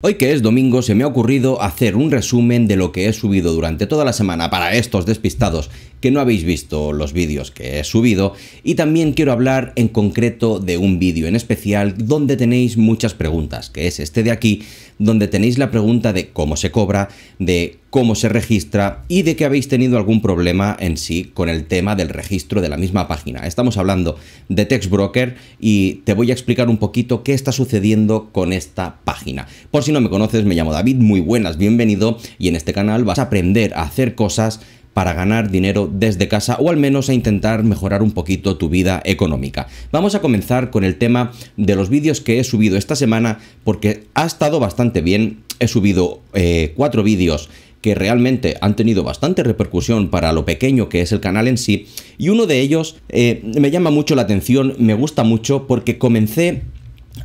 Hoy que es domingo se me ha ocurrido hacer un resumen de lo que he subido durante toda la semana para estos despistados que no habéis visto los vídeos que he subido y también quiero hablar en concreto de un vídeo en especial donde tenéis muchas preguntas, que es este de aquí, donde tenéis la pregunta de cómo se cobra, de cómo se registra y de que habéis tenido algún problema en sí con el tema del registro de la misma página. Estamos hablando de Textbroker y te voy a explicar un poquito qué está sucediendo con esta página si no me conoces, me llamo David, muy buenas, bienvenido y en este canal vas a aprender a hacer cosas para ganar dinero desde casa o al menos a intentar mejorar un poquito tu vida económica. Vamos a comenzar con el tema de los vídeos que he subido esta semana porque ha estado bastante bien. He subido eh, cuatro vídeos que realmente han tenido bastante repercusión para lo pequeño que es el canal en sí y uno de ellos eh, me llama mucho la atención, me gusta mucho porque comencé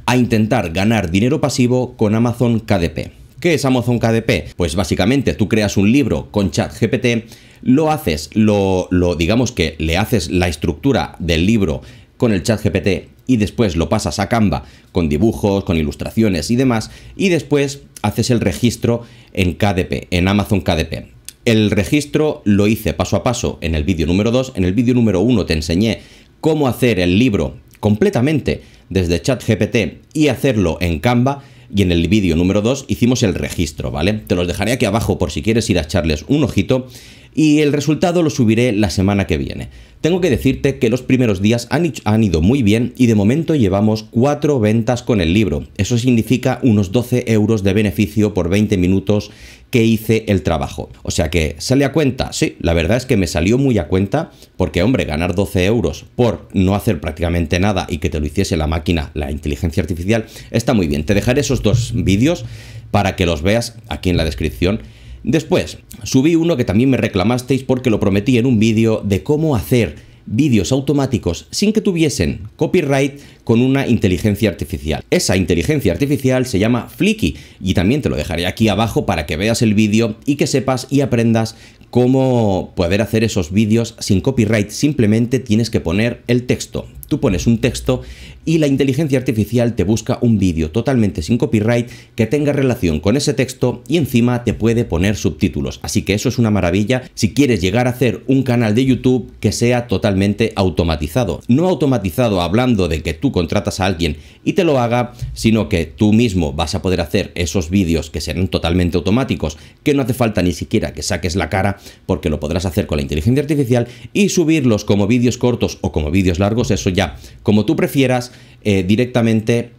a intentar ganar dinero pasivo con Amazon KDP. ¿Qué es Amazon KDP? Pues básicamente tú creas un libro con ChatGPT, lo haces, lo, digamos que le haces la estructura del libro con el ChatGPT y después lo pasas a Canva con dibujos, con ilustraciones y demás, y después haces el registro en KDP, en Amazon KDP. El registro lo hice paso a paso en el vídeo número 2, en el vídeo número 1 te enseñé cómo hacer el libro completamente desde ChatGPT y hacerlo en Canva. Y en el vídeo número 2 hicimos el registro, ¿vale? Te los dejaré aquí abajo por si quieres ir a echarles un ojito y el resultado lo subiré la semana que viene. Tengo que decirte que los primeros días han, han, ido muy bien y de momento llevamos 4 ventas con el libro. Eso significa unos 12 euros de beneficio por 20 minutos que hice el trabajo. O sea que, ¿sale a cuenta? Sí, la verdad es que me salió muy a cuenta porque, hombre, ganar 12 euros por no hacer prácticamente nada y que te lo hiciese la máquina, la inteligencia artificial, está muy bien. Te dejaré esos dos vídeos para que los veas aquí en la descripción. Después, subí uno que también me reclamasteis porque lo prometí en un vídeo de cómo hacer vídeos automáticos sin que tuviesen copyright con una inteligencia artificial. Esa inteligencia artificial se llama Flicky y también te lo dejaré aquí abajo para que veas el vídeo y que sepas y aprendas cómo poder hacer esos vídeos sin copyright. Simplemente tienes que poner el texto Tú pones un texto y la inteligencia artificial te busca un vídeo totalmente sin copyright que tenga relación con ese texto y encima te puede poner subtítulos. Así que eso es una maravilla si quieres llegar a hacer un canal de YouTube que sea totalmente automatizado. No automatizado hablando de que tú contratas a alguien y te lo haga, sino que tú mismo vas a poder hacer esos vídeos que serán totalmente automáticos, que no hace falta ni siquiera que saques la cara porque lo podrás hacer con la inteligencia artificial y subirlos como vídeos cortos o como vídeos largos, eso ya como tú prefieras, eh, directamente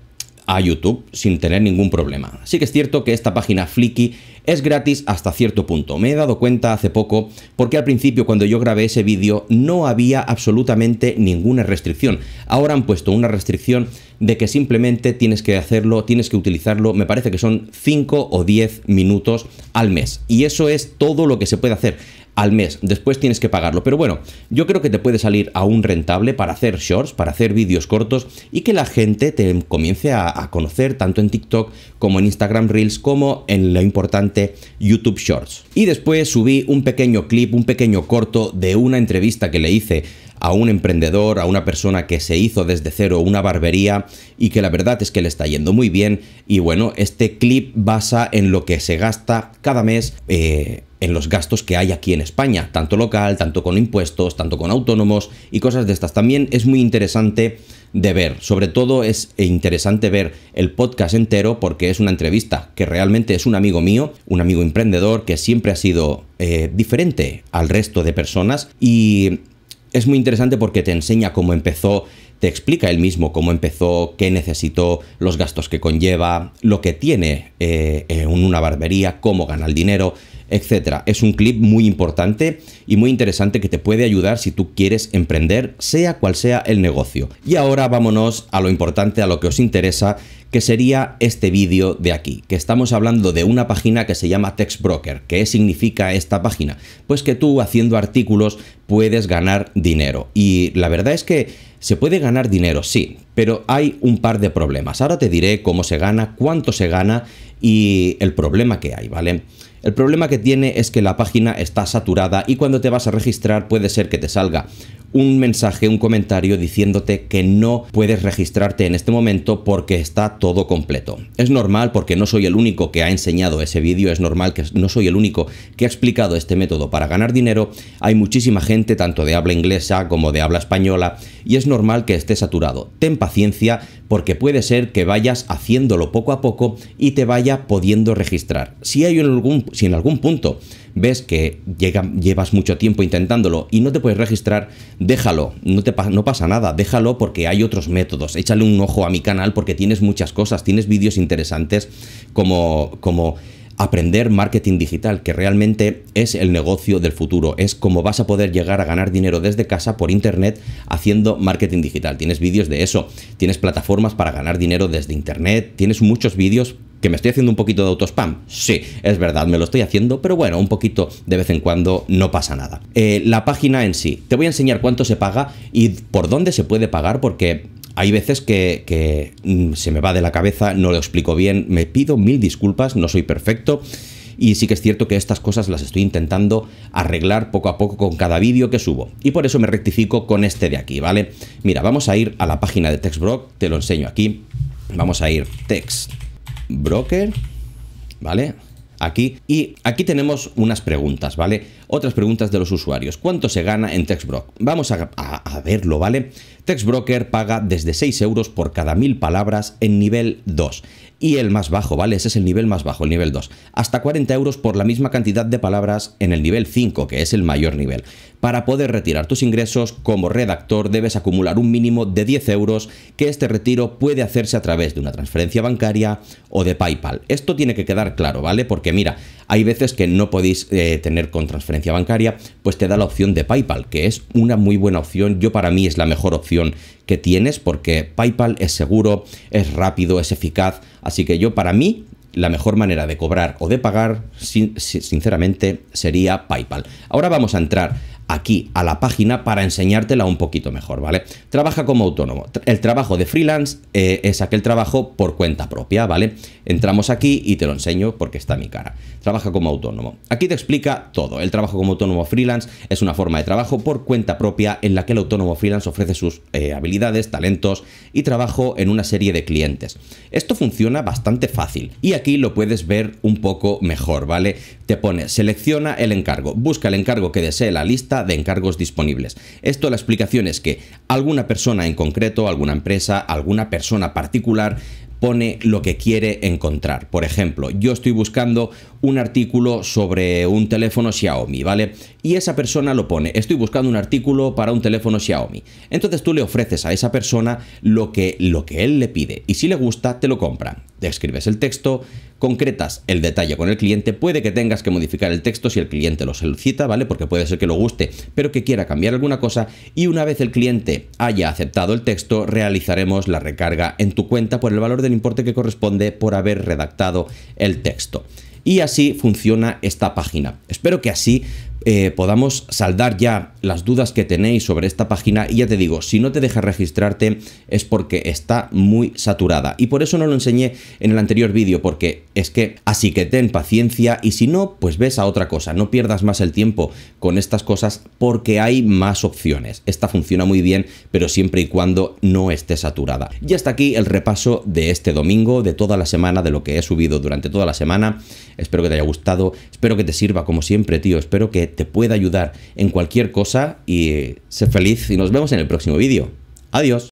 a YouTube sin tener ningún problema. Sí que es cierto que esta página Flicky es gratis hasta cierto punto. Me he dado cuenta hace poco porque al principio cuando yo grabé ese vídeo no había absolutamente ninguna restricción. Ahora han puesto una restricción de que simplemente tienes que hacerlo, tienes que utilizarlo, me parece que son 5 o 10 minutos al mes. Y eso es todo lo que se puede hacer al mes. Después tienes que pagarlo. Pero bueno, yo creo que te puede salir un rentable para hacer shorts, para hacer vídeos cortos y que la gente te comience a, conocer tanto en TikTok como en Instagram Reels como en lo importante YouTube Shorts. Y después subí un pequeño clip, un pequeño corto de una entrevista que le hice a un emprendedor, a una persona que se hizo desde cero una barbería y que la verdad es que le está yendo muy bien. Y bueno, este clip basa en lo que se gasta cada mes. Eh, en los gastos que hay aquí en España, tanto local, tanto con impuestos, tanto con autónomos y cosas de estas. También es muy interesante de ver, sobre todo es interesante ver el podcast entero porque es una entrevista que realmente es un amigo mío, un amigo emprendedor que siempre ha sido eh, diferente al resto de personas y es muy interesante porque te enseña cómo empezó te explica él mismo cómo empezó, qué necesitó, los gastos que conlleva, lo que tiene eh, en una barbería, cómo gana el dinero etcétera Es un clip muy importante y muy interesante que te puede ayudar si tú quieres emprender, sea cual sea el negocio. Y ahora vámonos a lo importante, a lo que os interesa, que sería este vídeo de aquí, que estamos hablando de una página que se llama Text Broker. ¿Qué significa esta página? Pues que tú haciendo artículos puedes ganar dinero. Y la verdad es que se puede ganar dinero, sí, pero hay un par de problemas. Ahora te diré cómo se gana, cuánto se gana y el problema que hay, ¿vale? El problema que tiene es que la página está saturada y cuando te vas a registrar puede ser que te salga un mensaje, un comentario diciéndote que no puedes registrarte en este momento porque está todo completo. Es normal porque no soy el único que ha enseñado ese vídeo, es normal que no soy el único que ha explicado este método para ganar dinero, hay muchísima gente tanto de habla inglesa como de habla española y es normal que esté saturado. Ten paciencia porque puede ser que vayas haciéndolo poco a poco y te vaya pudiendo registrar. Si hay en algún, si en algún punto ves que llevas mucho tiempo intentándolo y no te puedes registrar, déjalo, no, te, no pasa nada, déjalo porque hay otros métodos. Échale un ojo a mi canal porque tienes muchas cosas, tienes vídeos interesantes como... como aprender marketing digital, que realmente es el negocio del futuro. Es como vas a poder llegar a ganar dinero desde casa por internet haciendo marketing digital. Tienes vídeos de eso, tienes plataformas para ganar dinero desde internet, tienes muchos vídeos ¿Que me estoy haciendo un poquito de autospam? Sí, es verdad, me lo estoy haciendo, pero bueno, un poquito de vez en cuando no pasa nada. Eh, la página en sí, te voy a enseñar cuánto se paga y por dónde se puede pagar, porque hay veces que, mm, se me va de la cabeza, no lo explico bien, me pido mil disculpas, no soy perfecto. Y sí que es cierto que estas cosas las estoy intentando arreglar poco a poco con cada vídeo que subo. Y por eso me rectifico con este de aquí, ¿vale? Mira, vamos a ir a la página de TextBrock, te lo enseño aquí. Vamos a ir TextBroker, ¿vale? aquí. Y aquí tenemos unas preguntas, ¿vale? Otras preguntas de los usuarios. ¿Cuánto se gana en TextBrock? Vamos a, verlo, ¿vale? TextBroker paga desde 6 euros por cada mil palabras en nivel 2. Y el más bajo, ¿vale? Ese es el nivel más bajo, el nivel 2. Hasta 40 euros por la misma cantidad de palabras en el nivel 5, que es el mayor nivel. Para poder retirar tus ingresos, como redactor debes acumular un mínimo de 10 euros, que este retiro puede hacerse a través de una transferencia bancaria o de PayPal. Esto tiene que quedar claro, ¿vale? Porque mira, hay veces que no podéis eh, tener con transferencia bancaria, pues te da la opción de PayPal, que es una muy buena opción. Yo para mí es la mejor opción que tienes porque PayPal es seguro, es rápido, es eficaz. Así que yo para mí la mejor manera de cobrar o de pagar, sinceramente, sería PayPal. Ahora vamos a entrar aquí a la página para enseñártela un poquito mejor, ¿vale? Trabaja como autónomo. El trabajo de freelance eh, es aquel trabajo por cuenta propia, ¿vale? Entramos aquí y te lo enseño porque está mi cara. Trabaja como autónomo. Aquí te explica todo. El trabajo como autónomo freelance es una forma de trabajo por cuenta propia en la que el autónomo freelance ofrece sus eh, habilidades, talentos y trabajo en una serie de clientes. Esto funciona bastante fácil y aquí lo puedes ver un poco mejor, ¿vale? te pone selecciona el encargo, busca el encargo que desee la lista de encargos disponibles. Esto la explicación es que alguna persona en concreto, alguna empresa, alguna persona particular pone lo que quiere encontrar. Por ejemplo, yo estoy buscando un artículo sobre un teléfono Xiaomi, ¿vale? Y esa persona lo pone, estoy buscando un artículo para un teléfono Xiaomi. Entonces tú le ofreces a esa persona lo que, lo que él le pide y si le gusta te lo compra. Te escribes el texto, concretas el detalle con el cliente, puede que tengas que modificar el texto si el cliente lo solicita, ¿vale? Porque puede ser que lo guste, pero que quiera cambiar alguna cosa y una vez el cliente haya aceptado el texto, realizaremos la recarga en tu cuenta por el valor del importe que corresponde por haber redactado el texto. Y así funciona esta página. Espero que así eh, podamos saldar ya las dudas que tenéis sobre esta página y ya te digo, si no te deja registrarte es porque está muy saturada y por eso no lo enseñé en el anterior vídeo porque es que, así que ten paciencia y si no, pues ves a otra cosa, no pierdas más el tiempo con estas cosas porque hay más opciones. Esta funciona muy bien, pero siempre y cuando no esté saturada. Y hasta aquí el repaso de este domingo, de toda la semana, de lo que he subido durante toda la semana. Espero que te haya gustado, espero que te sirva como siempre, tío, espero que te pueda ayudar en cualquier cosa y sé feliz y nos vemos en el próximo vídeo. Adiós.